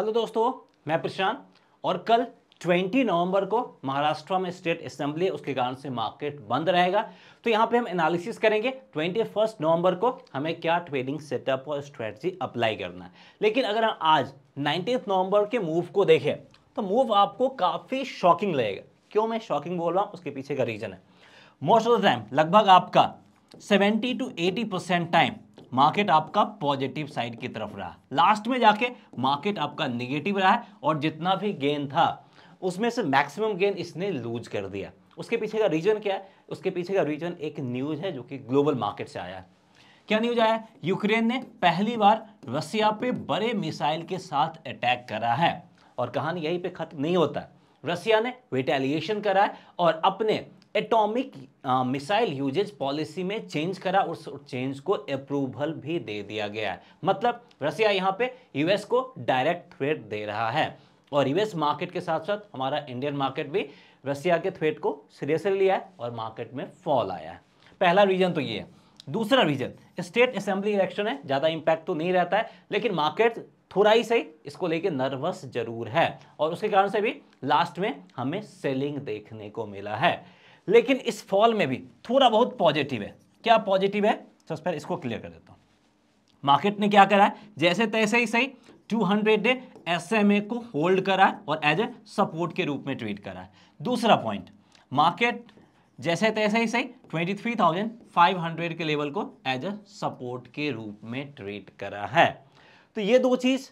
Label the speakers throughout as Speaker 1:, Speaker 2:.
Speaker 1: hello दोस्तों मैं प्रशांत और कल 20 नवंबर को महाराष्ट्र में स्टेट असेंबली उसके कारण से मार्केट बंद रहेगा तो यहां पे हम एनालिसिस करेंगे 21 नवंबर को हमें क्या ट्रेडिंग सेटअप और स्ट्रेटजी अप्लाई करना है लेकिन अगर हम आज 19 नवंबर के मूव को देखें तो मूव आपको काफ़ी शॉकिंग लगेगा क्यों मैं शॉकिंग बोल रहा हूँ उसके पीछे का रीज़न है मोस्ट ऑफ द टाइम लगभग आपका seventy two eighty percent time market आपका पॉजिटिव साइड की तरफ रहा लास्ट में जाके मार्केट आपका निगेटिव रहा है और जितना भी गेन था उसमें से मैक्सिमम गेन इसने लूज कर दिया उसके पीछे का रीजन क्या है उसके पीछे का रीजन एक न्यूज़ है जो कि ग्लोबल मार्केट से आया है क्या न्यूज आया यूक्रेन ने पहली बार रसिया पे बड़े मिसाइल के साथ अटैक करा है और कहानी यहीं पे खत्म नहीं होता रसिया ने रिटेलिएशन करा है और अपने एटॉमिक मिसाइल यूजेज पॉलिसी में चेंज करा उस चेंज को अप्रूवल भी दे दिया गया है मतलब रसिया यहाँ पे यूएस को डायरेक्ट थ्रेट दे रहा है और यूएस मार्केट के साथ साथ हमारा इंडियन मार्केट भी रसिया के थ्रेट को सीरियसली लिया है और मार्केट में फॉल आया है पहला रीजन तो ये है दूसरा रीजन स्टेट असेंबली इलेक्शन है ज़्यादा इम्पैक्ट तो नहीं रहता है लेकिन मार्केट थोड़ा ही सही इसको लेके नर्वस जरूर है और उसके कारण से भी लास्ट में हमें सेलिंग देखने को मिला है लेकिन इस फॉल में भी थोड़ा बहुत पॉजिटिव है क्या पॉजिटिव है तो सबसे पहले इसको क्लियर कर देता हूँ मार्केट ने क्या करा है जैसे तैसे ही सही 200 हंड्रेड डे एसएमए को होल्ड करा है और एज ए सपोर्ट के रूप में ट्रेड करा है दूसरा पॉइंट मार्केट जैसे तैसे ही सही 23,500 के लेवल को एज ए सपोर्ट के रूप में ट्रेड करा है तो ये दो चीज़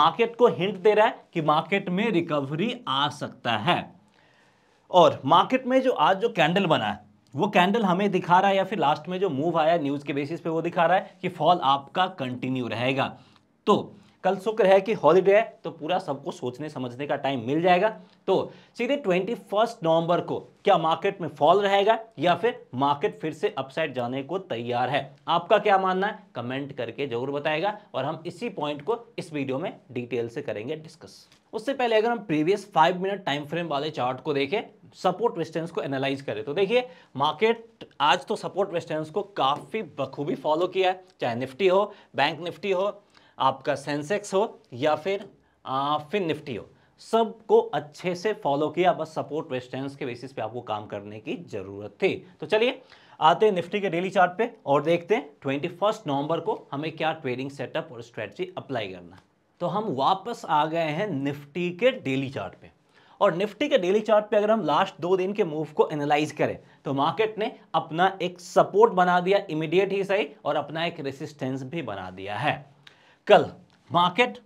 Speaker 1: मार्केट को हिंट दे रहा है कि मार्केट में रिकवरी आ सकता है और मार्केट में जो आज जो कैंडल बना है वो कैंडल हमें दिखा रहा है या फिर लास्ट में जो मूव आया न्यूज़ के बेसिस पे वो दिखा रहा है कि फॉल आपका कंटिन्यू रहेगा तो कल शुक्र है कि हॉलीडे है तो पूरा सबको सोचने समझने का टाइम मिल जाएगा तो सीधे ट्वेंटी फर्स्ट नवंबर को क्या मार्केट में फॉल रहेगा या फिर मार्केट फिर से अपसाइड जाने को तैयार है आपका क्या मानना है कमेंट करके जरूर बताएगा और हम इसी पॉइंट को इस वीडियो में डिटेल से करेंगे डिस्कस उससे पहले अगर हम previous five minute time frame वाले चार्ट को देखें सपोर्ट रेस्टेंस को एनालाइज करें तो देखिए मार्केट आज तो सपोर्ट रेस्टेंस को काफ़ी बखूबी फॉलो किया है चाहे निफ्टी हो बैंक निफ्टी हो आपका सेंसेक्स हो या फिर फिर निफ्टी हो सबको अच्छे से फॉलो किया बस सपोर्ट रेस्टेंस के बेसिस पे आपको काम करने की ज़रूरत थी तो चलिए आते हैं निफ्टी के डेली चार्ट पे और देखते हैं ट्वेंटी फर्स्ट नवंबर को हमें क्या ट्रेडिंग सेटअप और स्ट्रेटजी अप्लाई करना तो हम वापस आ गए हैं निफ्टी के डेली चार्ट पे और निफ्टी के डेली चार्ट पे अगर हम लास्ट दो दिन के मूव को एनालाइज करें तो मार्केट ने अपना एक सपोर्ट बना दिया इमीडिएट ही सही और अपना एक रेसिस्टेंस भी बना दिया है कल मार्केट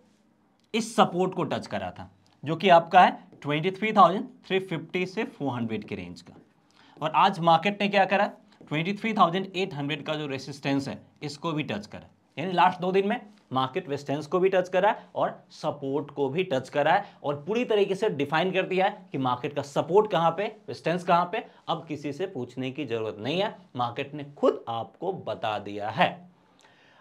Speaker 1: इस सपोर्ट को टच करा था जो कि आपका है 23,350 से 400 के रेंज का और आज मार्केट ने क्या करा 23,800 का जो रेसिस्टेंस है इसको भी टच करा यानी लास्ट दो दिन में मार्केट रेसिस्टेंस को भी टच करा है और सपोर्ट को भी टच करा है और पूरी तरीके से डिफाइन कर दिया है कि मार्केट का सपोर्ट कहाँ पे रेसिस्टेंस कहाँ पे अब किसी से पूछने की जरूरत नहीं है मार्केट ने खुद आपको बता दिया है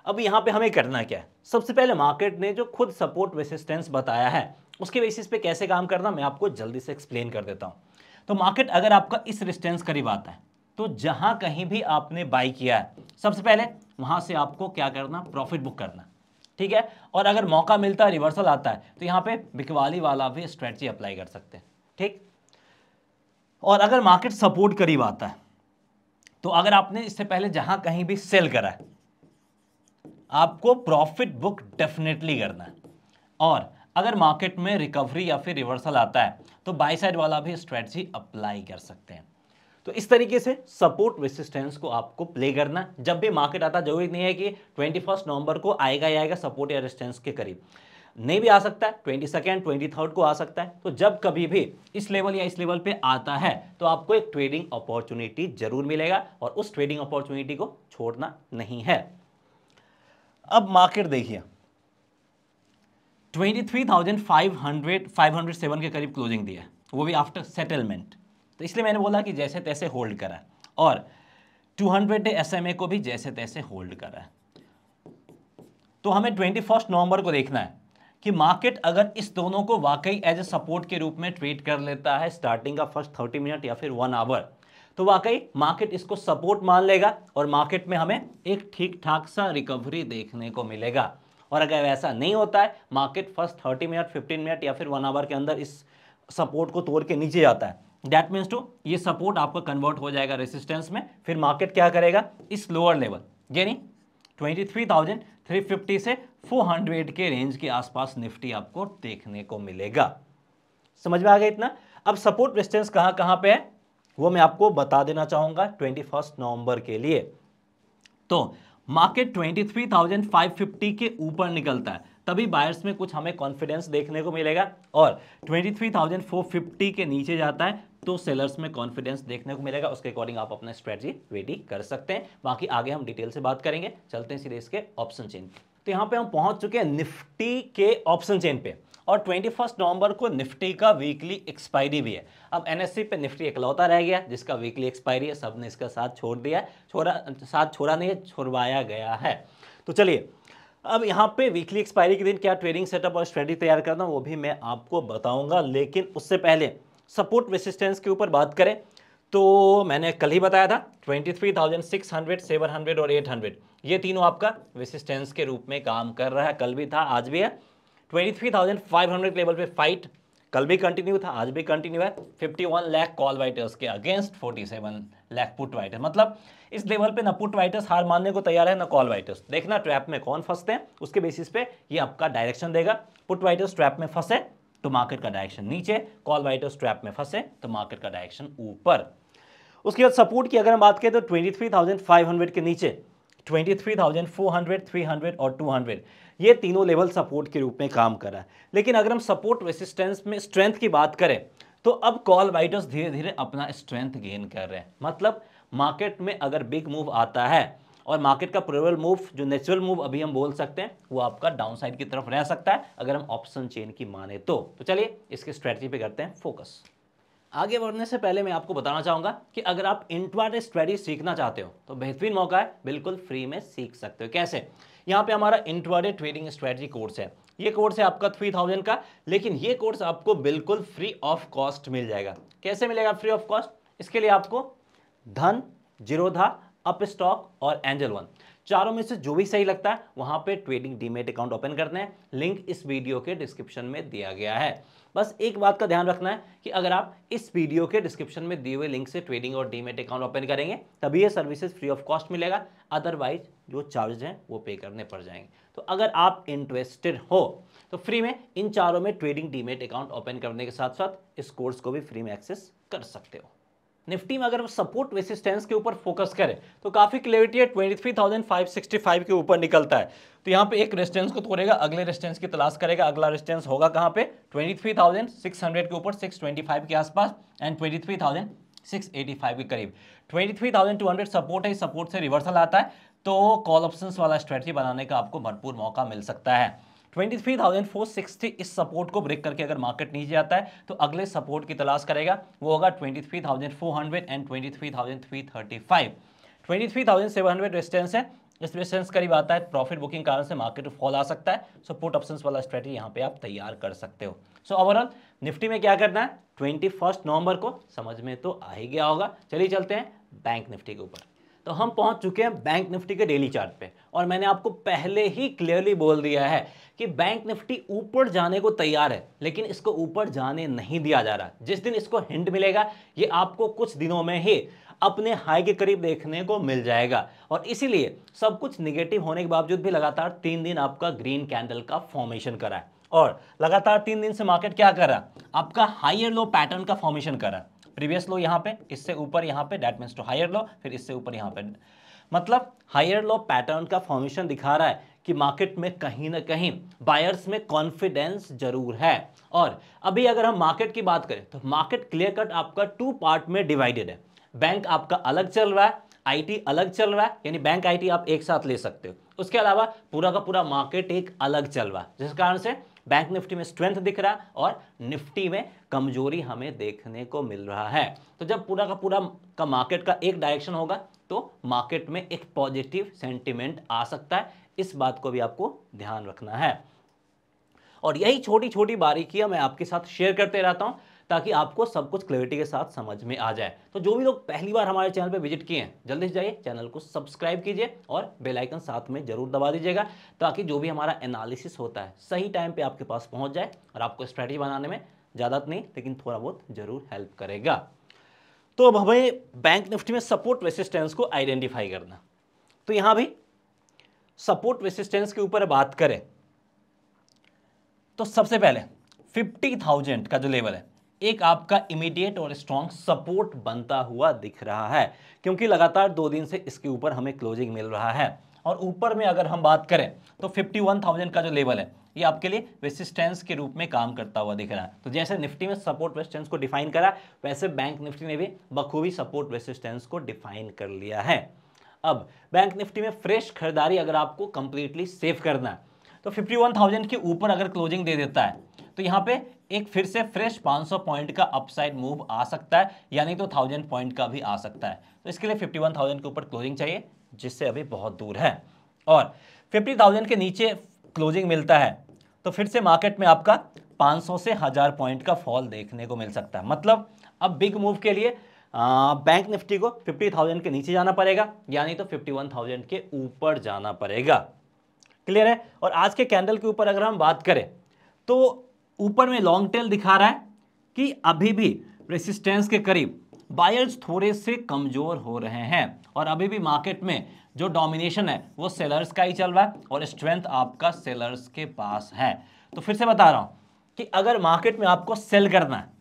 Speaker 1: अब यहाँ पे हमें करना क्या है सबसे पहले मार्केट ने जो खुद सपोर्ट रेसिस्टेंस बताया है उसके बेसिस पे कैसे काम करना मैं आपको जल्दी से एक्सप्लेन कर देता हूँ तो मार्केट अगर आपका इस रेसिस्टेंस करीब आता है तो जहाँ कहीं भी आपने बाई किया है सबसे पहले वहाँ से आपको क्या करना प्रॉफिट बुक करना ठीक है और अगर मौका मिलता है रिवर्सल आता है तो यहाँ पर बिकवाली वाला भी स्ट्रैटी अप्लाई कर सकते हैं ठीक और अगर मार्केट सपोर्ट करीब आता है तो अगर आपने इससे पहले जहाँ कहीं भी सेल करा है आपको प्रॉफिट बुक डेफिनेटली करना है और अगर मार्केट में रिकवरी या फिर रिवर्सल आता है तो बाई साइड वाला भी स्ट्रेटजी अप्लाई कर सकते हैं तो इस तरीके से सपोर्ट रेसिस्टेंस को आपको प्ले करना जब भी मार्केट आता जरूरी नहीं है कि ट्वेंटी फर्स्ट नवंबर को आएगा ही आएगा सपोर्ट या रेसिस्टेंस के करीब नहीं भी आ सकता है ट्वेंटी सेकेंड ट्वेंटी थर्ड को आ सकता है तो जब कभी भी इस लेवल या इस लेवल पे आता है तो आपको एक ट्रेडिंग अपॉर्चुनिटी जरूर मिलेगा और उस ट्रेडिंग अपॉर्चुनिटी को छोड़ना नहीं है अब मार्केट देखिए 23,500 507 के करीब क्लोजिंग दिया है वो भी आफ्टर सेटलमेंट तो इसलिए मैंने बोला कि जैसे तैसे होल्ड करा और 200 डे एसएमए को भी जैसे तैसे होल्ड करा है तो हमें ट्वेंटी फर्स्ट नवंबर को देखना है कि मार्केट अगर इस दोनों को वाकई एज ए सपोर्ट के रूप में ट्रेड कर लेता है स्टार्टिंग का फर्स्ट थर्टी मिनट या फिर वन आवर तो वाकई मार्केट इसको सपोर्ट मान लेगा और मार्केट में हमें एक ठीक ठाक सा रिकवरी देखने को मिलेगा और अगर ऐसा नहीं होता है market first thirty minute fifteen minute या फिर वन आवर के अंदर इस सपोर्ट को तोड़ के नीचे जाता है दैट मीन्स टू ये सपोर्ट आपका कन्वर्ट हो जाएगा रेसिस्टेंस में फिर मार्केट क्या करेगा इस लोअर लेवल यानी 23,350 से 400 के रेंज के आसपास निफ्टी आपको देखने को मिलेगा समझ में आ गया इतना अब सपोर्ट रेसिस्टेंस कहाँ कहाँ पे है वो मैं आपको बता देना चाहूंगा ट्वेंटी फर्स्ट नवंबर के लिए तो market twenty three thousand five fifty के ऊपर निकलता है तभी बायर्स में कुछ हमें कॉन्फिडेंस देखने को मिलेगा और twenty three thousand four fifty के नीचे जाता है तो सेलर्स में कॉन्फिडेंस देखने को मिलेगा उसके अकॉर्डिंग आप अपना स्ट्रेटजी रेडी कर सकते हैं बाकी आगे हम डिटेल से बात करेंगे चलते हैं सीधे इसके ऑप्शन चेन तो यहाँ पे हम पहुंच चुके हैं निफ्टी के ऑप्शन चेन पे और ट्वेंटी फर्स्ट नवंबर को निफ्टी का वीकली एक्सपायरी भी है अब एनएससी e पे निफ्टी इकलौता रह गया जिसका वीकली एक्सपायरी है सब ने इसका साथ छोड़ दिया है छोड़ा साथ छोड़ा नहीं है छोड़वाया गया है तो चलिए अब यहाँ पे वीकली एक्सपायरी के दिन क्या ट्रेडिंग सेटअप और स्ट्रेटी तैयार करना वो भी मैं आपको बताऊंगा लेकिन उससे पहले सपोर्ट रेसिस्टेंस के ऊपर बात करें तो मैंने कल ही बताया था 23,600, 700 और 800 ये तीनों आपका रेसिस्टेंस के रूप में काम कर रहा है कल भी था आज भी है 23,500 लेवल पे फाइट कल भी कंटिन्यू था आज भी कंटिन्यू है 51 लाख कॉल वाइटर्स के अगेंस्ट 47 लाख पुट वाइटर्स मतलब इस लेवल पे ना पुट वाइटर्स हार मानने को तैयार है ना कॉल वाइटर्स देखना ट्रैप में कौन फंसते हैं उसके बेसिस पे ये आपका डायरेक्शन देगा पुट वाइटर्स ट्रैप में फंसे तो मार्केट का डायरेक्शन नीचे कॉल वाइटर्स ट्रैप में फंसे तो मार्केट का डायरेक्शन ऊपर उसके बाद सपोर्ट की अगर हम बात करें तो ट्वेंटी के नीचे 23,400, हंड्रेड और 200 ये तीनों लेवल सपोर्ट के रूप में काम कर रहा है लेकिन अगर हम सपोर्ट रेसिस्टेंस में स्ट्रेंथ की बात करें तो अब कॉल बाइटर्स धीरे धीरे अपना स्ट्रेंथ गेन कर रहे हैं मतलब मार्केट में अगर बिग मूव आता है और मार्केट का प्रोबल मूव जो नेचुरल मूव अभी हम बोल सकते हैं वो आपका डाउन साइड की तरफ रह सकता है अगर हम ऑप्शन चेन की माने तो, तो चलिए इसके स्ट्रेटजी पे करते हैं फोकस आगे बढ़ने से पहले मैं आपको बताना चाहूँगा कि अगर आप इंटवाडे स्ट्रेटी सीखना चाहते हो तो बेहतरीन मौका है बिल्कुल फ्री में सीख सकते हो कैसे यहाँ पे हमारा इंटवाडे ट्रेडिंग स्ट्रेटजी कोर्स है ये कोर्स है आपका थ्री थाउजेंड का लेकिन ये कोर्स आपको बिल्कुल फ्री ऑफ कॉस्ट मिल जाएगा कैसे मिलेगा फ्री ऑफ कॉस्ट इसके लिए आपको धन जीरोधा अप स्टॉक और एंजल वन चारों में से जो भी सही लगता है वहाँ पे ट्रेडिंग डीमेट अकाउंट ओपन करते हैं लिंक इस वीडियो के डिस्क्रिप्शन में दिया गया है बस एक बात का ध्यान रखना है कि अगर आप इस वीडियो के डिस्क्रिप्शन में दिए हुए लिंक से ट्रेडिंग और डीमेट अकाउंट ओपन करेंगे तभी ये सर्विसेज फ्री ऑफ कॉस्ट मिलेगा अदरवाइज जो चार्जेज हैं वो पे करने पड़ जाएंगे तो अगर आप इंटरेस्टेड हो तो फ्री में इन चारों में ट्रेडिंग डीमेट अकाउंट ओपन करने के साथ साथ इस कोर्स को भी फ्री में एक्सेस कर सकते हो निफ्टी में अगर हम सपोर्ट रेसिस्टेंस के ऊपर फोकस करें तो काफ़ी क्लियरिटी है 23,565 के ऊपर निकलता है तो यहाँ पे एक रेस्टेंस को तोड़ेगा अगले रेस्टेंस की तलाश करेगा अगला रेस्टेंस होगा कहाँ पे 23,600 के ऊपर 625 के आसपास एंड 23,685 के करीब 23,200 सपोर्ट है सपोर्ट से रिवर्सल आता है तो कॉल ऑप्शन वाला स्ट्रेटजी बनाने का आपको भरपूर मौका मिल सकता है twenty three thousand four sixty इस सपोर्ट को ब्रेक करके अगर मार्केट नीचे आता है तो अगले सपोर्ट की तलाश करेगा वो होगा twenty three thousand four hundred and twenty three thousand three thirty five twenty three thousand seven hundred है इस रेजिस्टेंस करीब आता है प्रॉफिट बुकिंग कारण से मार्केट फॉल आ सकता है सो पुट ऑप्शन वाला स्ट्रेटी यहाँ पे आप तैयार कर सकते हो सो ओवरऑल निफ्टी में क्या करना है ट्वेंटी फर्स्ट नवंबर को समझ में तो आ ही गया होगा चलिए चलते हैं बैंक निफ्टी के ऊपर तो हम पहुंच चुके हैं बैंक निफ्टी के डेली चार्ट पे और मैंने आपको पहले ही क्लियरली बोल दिया है कि बैंक निफ्टी ऊपर जाने को तैयार है लेकिन इसको ऊपर जाने नहीं दिया जा रहा जिस दिन इसको हिंट मिलेगा ये आपको कुछ दिनों में ही अपने हाई के करीब देखने को मिल जाएगा और इसीलिए सब कुछ निगेटिव होने के बावजूद भी लगातार तीन दिन आपका ग्रीन कैंडल का फॉर्मेशन करा है और लगातार तीन दिन से मार्केट क्या कर रहा आपका एंड लो पैटर्न का फॉर्मेशन कर रहा प्रीवियस लो यहाँ पे इससे ऊपर यहाँ पे that means to higher low फिर इससे ऊपर यहाँ पे मतलब हायर लो पैटर्न का फॉर्मेशन दिखा रहा है कि मार्केट में कहीं ना कहीं बायर्स में कॉन्फिडेंस जरूर है और अभी अगर हम मार्केट की बात करें तो मार्केट क्लियर कट आपका टू पार्ट में डिवाइडेड है बैंक आपका अलग चल रहा है आईटी अलग चल रहा है यानी बैंक आईटी आप एक साथ ले सकते हो उसके अलावा पूरा का पूरा मार्केट एक अलग चल रहा है जिस कारण से बैंक निफ्टी में स्ट्रेंथ दिख रहा है और निफ्टी में कमजोरी हमें देखने को मिल रहा है तो जब पूरा का पूरा का मार्केट का एक डायरेक्शन होगा तो मार्केट में एक पॉजिटिव सेंटिमेंट आ सकता है इस बात को भी आपको ध्यान रखना है और यही छोटी छोटी बारीकियां मैं आपके साथ शेयर करते रहता हूं ताकि आपको सब कुछ क्लियरिटी के साथ समझ में आ जाए तो जो भी लोग पहली बार हमारे चैनल पर विजिट किए हैं जल्दी से जाइए चैनल को सब्सक्राइब कीजिए और बेलाइकन साथ में जरूर दबा दीजिएगा ताकि जो भी हमारा एनालिसिस होता है सही टाइम पर आपके पास पहुँच जाए और आपको स्ट्रैटेजी बनाने में ज़्यादा नहीं लेकिन थोड़ा बहुत जरूर हेल्प करेगा तो अब हमें बैंक निफ्टी में सपोर्ट रेसिस्टेंस को आइडेंटिफाई करना तो यहां भी सपोर्ट रेसिस्टेंस के ऊपर बात करें तो सबसे पहले 50,000 का जो लेवल है एक आपका इमीडिएट और स्ट्रॉन्ग सपोर्ट बनता हुआ दिख रहा है क्योंकि लगातार दो दिन से इसके ऊपर हमें क्लोजिंग मिल रहा है और ऊपर में अगर हम बात करें तो 51,000 का जो लेवल है ये आपके लिए रेसिस्टेंस के रूप में काम करता हुआ दिख रहा है तो जैसे निफ्टी में सपोर्ट रेसिस्टेंस को डिफाइन करा वैसे बैंक निफ्टी ने भी बखूबी सपोर्ट रेसिस्टेंस को डिफाइन कर लिया है अब बैंक निफ्टी में फ्रेश खरीदारी अगर आपको कंप्लीटली सेफ करना है तो 51,000 के ऊपर अगर क्लोजिंग दे देता है तो यहाँ पे एक फिर से फ्रेश 500 पॉइंट का अपसाइड मूव आ सकता है यानी तो 1000 पॉइंट का भी आ सकता है तो इसके लिए 51,000 के ऊपर क्लोजिंग चाहिए जिससे अभी बहुत दूर है और 50,000 के नीचे क्लोजिंग मिलता है तो फिर से मार्केट में आपका 500 से हज़ार पॉइंट का फॉल देखने को मिल सकता है मतलब अब बिग मूव के लिए आ, बैंक निफ्टी को फिफ्टी के नीचे जाना पड़ेगा यानी तो फिफ्टी के ऊपर जाना पड़ेगा क्लियर है और आज के कैंडल के ऊपर अगर हम बात करें तो ऊपर में लॉन्ग टेल दिखा रहा है कि अभी भी रेसिस्टेंस के करीब बायर्स थोड़े से कमज़ोर हो रहे हैं और अभी भी मार्केट में जो डोमिनेशन है वो सेलर्स का ही चल रहा है और स्ट्रेंथ आपका सेलर्स के पास है तो फिर से बता रहा हूं कि अगर मार्केट में आपको सेल करना है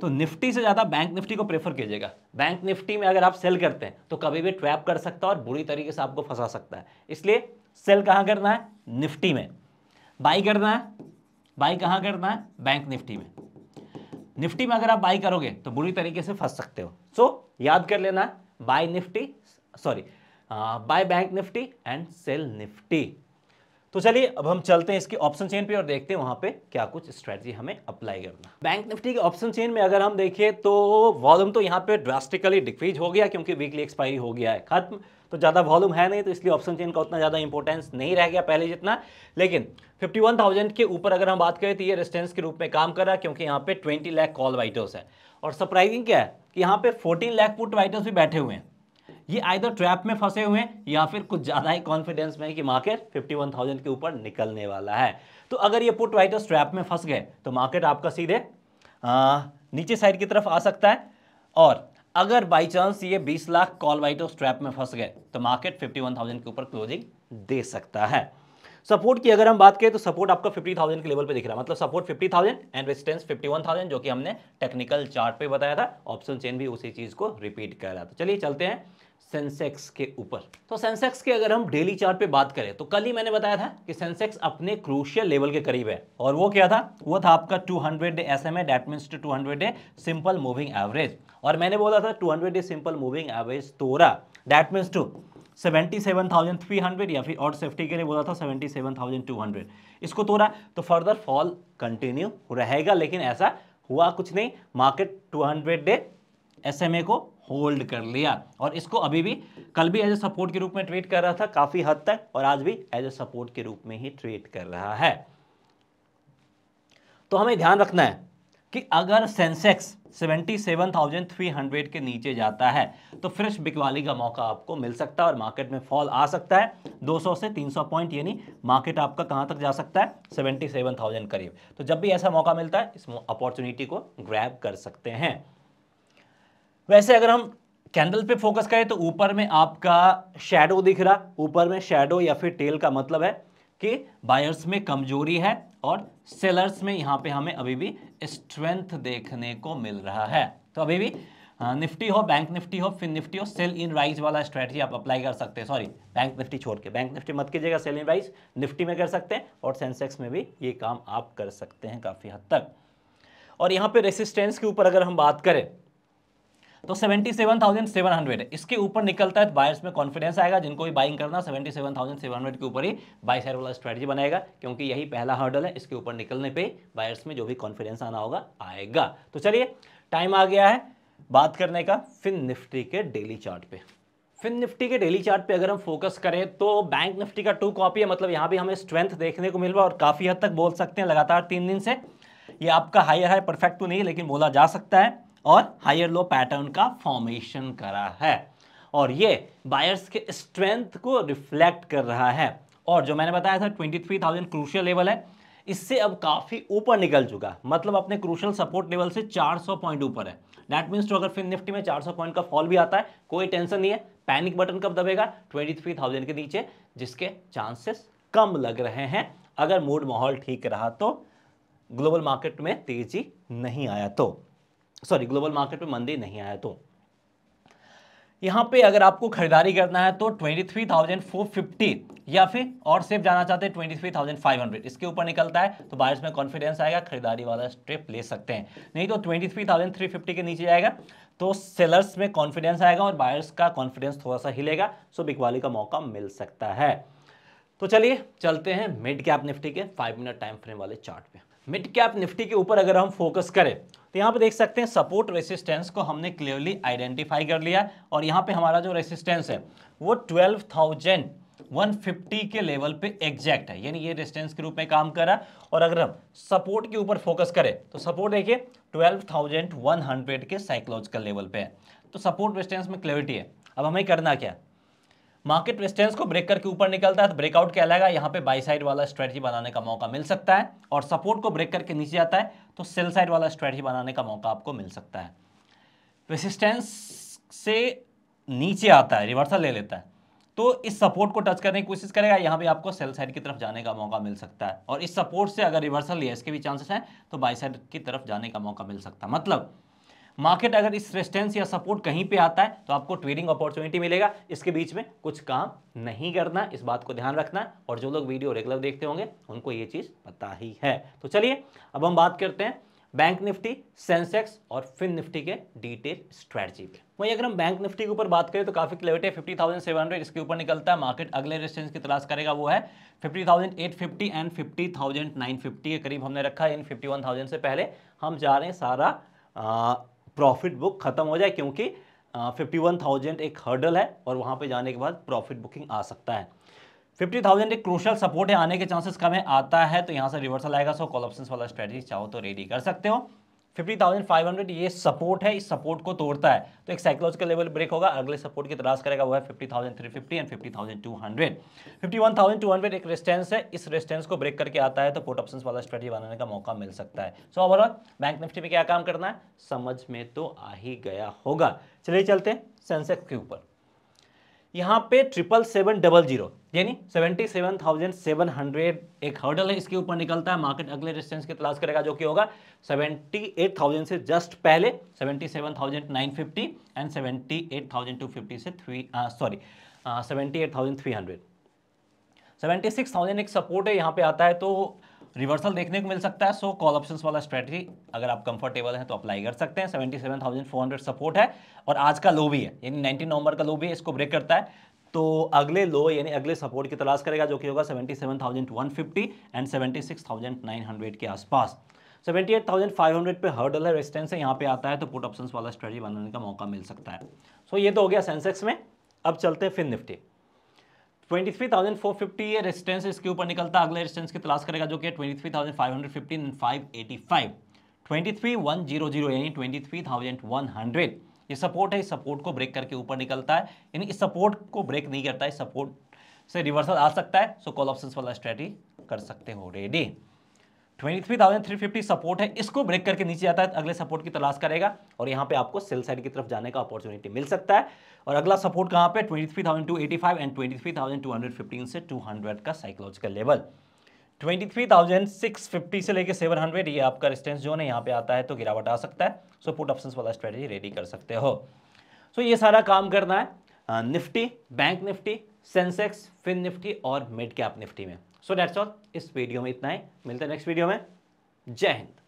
Speaker 1: तो निफ्टी से ज़्यादा बैंक निफ्टी को प्रेफर कीजिएगा बैंक निफ्टी में अगर आप सेल करते हैं तो कभी भी ट्रैप कर सकता है और बुरी तरीके से आपको फंसा सकता है इसलिए सेल कहां करना है निफ्टी में बाई करना है बाई कहाँ करना है बैंक निफ्टी में निफ्टी में अगर आप बाई करोगे तो बुरी तरीके से फंस सकते हो सो so, याद कर लेना है Nifty sorry buy bank Nifty and sell Nifty तो चलिए अब हम चलते हैं इसकी ऑप्शन चेन पे और देखते हैं वहाँ पे क्या कुछ स्ट्रेटजी हमें अप्लाई करना बैंक निफ्टी के ऑप्शन चेन में अगर हम देखें तो वॉल्यूम तो यहाँ पे ड्रास्टिकली डिक्रीज हो गया क्योंकि वीकली एक्सपायरी हो गया है खत्म तो ज़्यादा वॉल्यूम है नहीं तो इसलिए ऑप्शन चेन का उतना ज़्यादा इंपॉर्टेंस नहीं रह गया पहले जितना लेकिन 51,000 के ऊपर अगर हम बात करें तो ये रेस्टेंस के रूप में काम कर रहा है क्योंकि यहाँ पे 20 लाख कॉल वाइटर्स है और सरप्राइजिंग क्या है कि यहाँ पे 14 लाख पुट वाइटर्स भी बैठे हुए हैं ये आइदर ट्रैप में फंसे हुए हैं या फिर कुछ ज़्यादा ही कॉन्फिडेंस में है कि मार्केट फिफ्टी के ऊपर निकलने वाला है तो अगर ये पुट वाइटर्स ट्रैप में फंस गए तो मार्केट आपका सीधे नीचे साइड की तरफ आ सकता है और अगर बाई चांस ये 20 लाख कॉल वाइट ऑफ स्ट्रैप में फंस गए तो मार्केट 51,000 के ऊपर क्लोजिंग दे सकता है सपोर्ट की अगर हम बात करें तो सपोर्ट आपका 50,000 के लेवल पे दिख रहा है मतलब सपोर्ट 50,000 एंड रेजिस्टेंस 51,000 जो कि हमने टेक्निकल चार्ट पे बताया था ऑप्शन चेन भी उसी चीज़ को रिपीट कर रहा था चलिए चलते हैं सेंसेक्स के ऊपर तो सेंसेक्स के अगर हम डेली चार्ट पे बात करें तो कल ही मैंने बताया था कि सेंसेक्स अपने क्रूशियल लेवल के करीब है और वो क्या था वो था आपका 200 हंड्रेड डे एस एम है that means two two hundred day simple moving average और मैंने बोला था 200 hundred is simple moving average तोरा दैट मीन्स टू 77,300 या फिर और सेफ्टी के लिए बोला था 77,200 इसको तोड़ा तो फर्दर फॉल कंटिन्यू रहेगा लेकिन ऐसा हुआ कुछ नहीं मार्केट 200 डे एसएमए को होल्ड कर लिया और इसको अभी भी कल भी एज ए सपोर्ट के रूप में ट्रेड कर रहा था काफ़ी हद तक और आज भी एज ए सपोर्ट के रूप में ही ट्रेड कर रहा है तो हमें ध्यान रखना है कि अगर सेंसेक्स 77,300 के नीचे जाता है तो फ्रेश बिकवाली का मौका आपको मिल सकता है और मार्केट में फॉल आ सकता है 200 से 300 पॉइंट यानी मार्केट आपका कहां तक जा सकता है 77,000 करीब तो जब भी ऐसा मौका मिलता है इस अपॉर्चुनिटी को ग्रैब कर सकते हैं वैसे अगर हम कैंडल पे फोकस करें तो ऊपर में आपका शेडो दिख रहा ऊपर में शेडो या फिर टेल का मतलब है कि बायर्स में कमजोरी है और सेलर्स में यहाँ पे हमें अभी भी स्ट्रेंथ देखने को मिल रहा है तो अभी भी हाँ, निफ्टी हो बैंक निफ्टी हो फिर निफ्टी हो सेल इन राइज वाला स्ट्रेटजी आप अप्लाई कर सकते हैं सॉरी बैंक निफ्टी छोड़ के बैंक निफ्टी मत कीजिएगा सेल इन राइज निफ्टी में कर सकते हैं और सेंसेक्स में भी ये काम आप कर सकते हैं काफ़ी हद तक और यहाँ पे रेसिस्टेंस के ऊपर अगर हम बात करें तो seventy seven thousand seven hundred इसके ऊपर निकलता है तो बायर्स में कॉन्फिडेंस आएगा जिनको भी बाइंग करना seventy seven thousand seven hundred के ऊपर ही बाई साइड वाला स्ट्रेटजी बनाएगा क्योंकि यही पहला हर्डल है इसके ऊपर निकलने पे बायर्स में जो भी कॉन्फिडेंस आना होगा आएगा तो चलिए टाइम आ गया है बात करने का फिन निफ्टी के डेली चार्ट पे फिन निफ्टी के डेली चार्ट पे अगर हम फोकस करें तो बैंक निफ्टी का टू कॉपी है मतलब यहाँ भी हमें स्ट्रेंथ देखने को मिल रहा है और काफ़ी हद तक बोल सकते हैं लगातार तीन दिन से ये आपका हायर हाई परफेक्ट तो नहीं लेकिन बोला जा सकता है और हायर लो पैटर्न का फॉर्मेशन करा है और ये बायर्स के स्ट्रेंथ को रिफ्लेक्ट कर रहा है और जो मैंने बताया था 23,000 क्रूशियल लेवल है इससे अब काफ़ी ऊपर निकल चुका मतलब अपने क्रूशल सपोर्ट लेवल से 400 पॉइंट ऊपर है डैट मीन्स तो अगर फिर निफ्टी में 400 पॉइंट का फॉल भी आता है कोई टेंशन नहीं है पैनिक बटन कब दबेगा 23,000 के नीचे जिसके चांसेस कम लग रहे हैं अगर मूड माहौल ठीक रहा तो ग्लोबल मार्केट में तेजी नहीं आया तो सॉरी ग्लोबल मार्केट में मंदी नहीं आया तो यहाँ पे अगर आपको खरीदारी करना है तो 23,450 या फिर और सेफ जाना चाहते हैं 23,500 इसके ऊपर निकलता है तो बायर्स में कॉन्फिडेंस आएगा खरीदारी वाला स्टेप ले सकते हैं नहीं तो 23,350 के नीचे जाएगा तो सेलर्स में कॉन्फिडेंस आएगा और बायर्स का कॉन्फिडेंस थोड़ा सा हिलेगा सो बिकवाली का मौका मिल सकता है तो चलिए चलते हैं मिड कैप निफ्टी के फाइव मिनट टाइम फ्रेम वाले चार्ट पे मिड कैप निफ्टी के ऊपर अगर हम फोकस करें तो यहाँ पे देख सकते हैं सपोर्ट रेसिस्टेंस को हमने क्लियरली आइडेंटिफाई कर लिया और यहाँ पे हमारा जो रेसिस्टेंस है वो ट्वेल्व थाउजेंड फिफ्टी के लेवल पे एग्जैक्ट है यानी ये रेसिस्टेंस के रूप में काम कर रहा है और अगर हम सपोर्ट के ऊपर फोकस करें तो सपोर्ट देखिए 12,100 के साइकोलॉजिकल लेवल पे है तो सपोर्ट रेसिस्टेंस में क्लियरिटी है अब हमें करना क्या मार्केट रेस्टेंस को ब्रेक करके ऊपर निकलता है तो ब्रेकआउट क्या लगा यहाँ पे बाई साइड वाला स्ट्रेटजी बनाने का मौका मिल सकता है और सपोर्ट को ब्रेक करके नीचे जाता है तो सेल साइड वाला स्ट्रेटजी बनाने का मौका आपको मिल सकता है रेसिस्टेंस से नीचे आता है रिवर्सल ले लेता है तो इस सपोर्ट को टच करने की कोशिश करेगा यहाँ पर आपको सेल साइड की तरफ जाने का मौका मिल सकता है और इस सपोर्ट से अगर रिवर्सल लिया इसके भी चांसेस हैं तो बाई साइड की तरफ जाने का मौका मिल सकता है मतलब मार्केट अगर इस रेस्टेंस या सपोर्ट कहीं पे आता है तो आपको ट्रेडिंग अपॉर्चुनिटी मिलेगा इसके बीच में कुछ काम नहीं करना इस बात को ध्यान रखना और जो लोग वीडियो रेगुलर देखते होंगे उनको ये चीज़ पता ही है तो चलिए अब हम बात करते हैं बैंक निफ्टी सेंसेक्स और फिन निफ्टी के डिटेल स्ट्रेटजी पे वहीं अगर हम बैंक निफ्टी के ऊपर बात करें तो काफ़ी क्लेविट है फिफ्टी थाउजेंड सेवन हंड्रेड इसके ऊपर निकलता है मार्केट अगले रेस्टेंस की तलाश करेगा वो है fifty thousand eight fifty and fifty thousand nine fifty के करीब हमने रखा है इन फिफ्टी वन थाउजेंड से पहले हम जा रहे हैं सारा प्रॉफिट बुक खत्म हो जाए क्योंकि फिफ्टी वन थाउजेंड एक हर्डल है और वहाँ पे जाने के बाद प्रॉफिट बुकिंग आ सकता है फिफ्टी थाउजेंड एक क्रूशल सपोर्ट है आने के चांसेस कम है आता है तो यहाँ से रिवर्सल आएगा सो कॉल ऑप्शन वाला स्ट्रेटजी चाहो तो रेडी कर सकते हो 50,500 ये सपोर्ट है इस सपोर्ट को तोड़ता है तो एक साइकोलॉजिकल लेवल ब्रेक होगा अगले सपोर्ट की तलाश करेगा वो है 50,350 एंड 50,200 51,200 एक रेस्टेंस है इस रेस्टेंस को ब्रेक करके आता है तो पोर्ट ऑप्शन वाला स्ट्रेटी बनाने का मौका मिल सकता है सो ओवरऑल बैंक निफ्टी में क्या काम करना है समझ में तो आ ही गया होगा चलिए चलते हैं सेंसेक्स के ऊपर यहाँ पे ट्रिपल सेवन डबल जीरो यानी हंड्रेड एक हर्डल है इसके ऊपर निकलता है मार्केट अगले रेजिस्टेंस की तलाश करेगा जो कि होगा एट थाउजेंड से जस्ट पहले seventy seven thousand nine fifty and seventy eight thousand two fifty से three sorry seventy eight thousand three hundred seventy six thousand एक सपोर्ट है यहाँ पे आता है तो रिवर्सल देखने को मिल सकता है सो कॉल ऑप्शंस वाला स्ट्रेटजी अगर आप कंफर्टेबल हैं तो अप्लाई कर सकते हैं seventy seven thousand four hundred support है और आज का लो भी है यानी नाइनटीन नवंबर का लो भी है इसको ब्रेक करता है तो अगले लो यानी अगले सपोर्ट की तलाश करेगा जो कि होगा 77,150 एंड 76,900 के आसपास 78,500 पे हर्डल है रेस्टेंस है यहाँ पे आता है तो पुट ऑप्शंस वाला स्ट्रेटी बनाने का मौका मिल सकता है सो so, ये तो हो गया सेंसेक्स में अब चलते हैं फिर निफ्टी 23,450 ये रेस्टेंस इसके ऊपर निकलता अगले रेस्टेंस की तलाश करेगा जो कि ट्वेंटी 23,515 एंड 585 23,100 यानी 23,100 ये सपोर्ट है इस सपोर्ट को ब्रेक करके ऊपर निकलता है यानी इस सपोर्ट को ब्रेक नहीं करता है सपोर्ट से रिवर्सल आ सकता है सो कॉल ऑप्शन वाला स्ट्रैटी कर सकते हो ready twenty three thousand three fifty support है इसको ब्रेक करके नीचे आता है अगले सपोर्ट की तलाश करेगा और यहाँ पे आपको सेल साइड की तरफ जाने का अपॉर्चुनिटी मिल सकता है और अगला सपोर्ट कहाँ पे twenty three thousand two eighty five and twenty three thousand two hundred fifteen से टू हंड्रेड का psychological level twenty three thousand six fifty से लेके सेवन हंड्रेड ये आपका रिस्टेंस जोन है यहाँ पे आता है तो गिरावट आ सकता है सो पुट ऑप्शन वाला स्ट्रेटेजी रेडी कर सकते हो सो so, ये सारा काम करना है Nifty bank Nifty Sensex Fin Nifty और मिड कैप निफ्टी में सो डेट्स ऑल इस वीडियो में इतना ही मिलते हैं नेक्स्ट वीडियो में जय हिंद